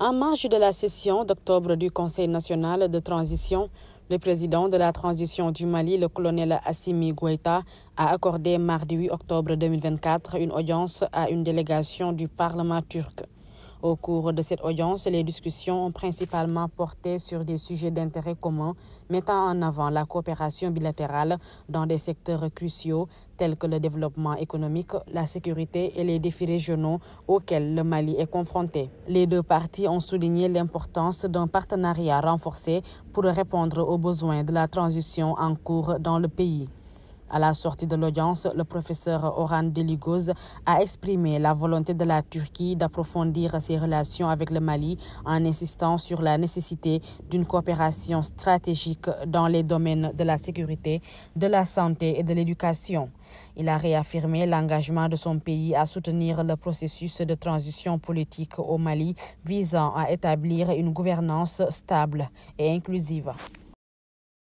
En marge de la session d'octobre du Conseil national de transition, le président de la transition du Mali, le colonel Assimi Goueta, a accordé mardi 8 octobre 2024 une audience à une délégation du Parlement turc. Au cours de cette audience, les discussions ont principalement porté sur des sujets d'intérêt commun, mettant en avant la coopération bilatérale dans des secteurs cruciaux tels que le développement économique, la sécurité et les défis régionaux auxquels le Mali est confronté. Les deux parties ont souligné l'importance d'un partenariat renforcé pour répondre aux besoins de la transition en cours dans le pays. À la sortie de l'audience, le professeur Oran Deligoz a exprimé la volonté de la Turquie d'approfondir ses relations avec le Mali en insistant sur la nécessité d'une coopération stratégique dans les domaines de la sécurité, de la santé et de l'éducation. Il a réaffirmé l'engagement de son pays à soutenir le processus de transition politique au Mali visant à établir une gouvernance stable et inclusive.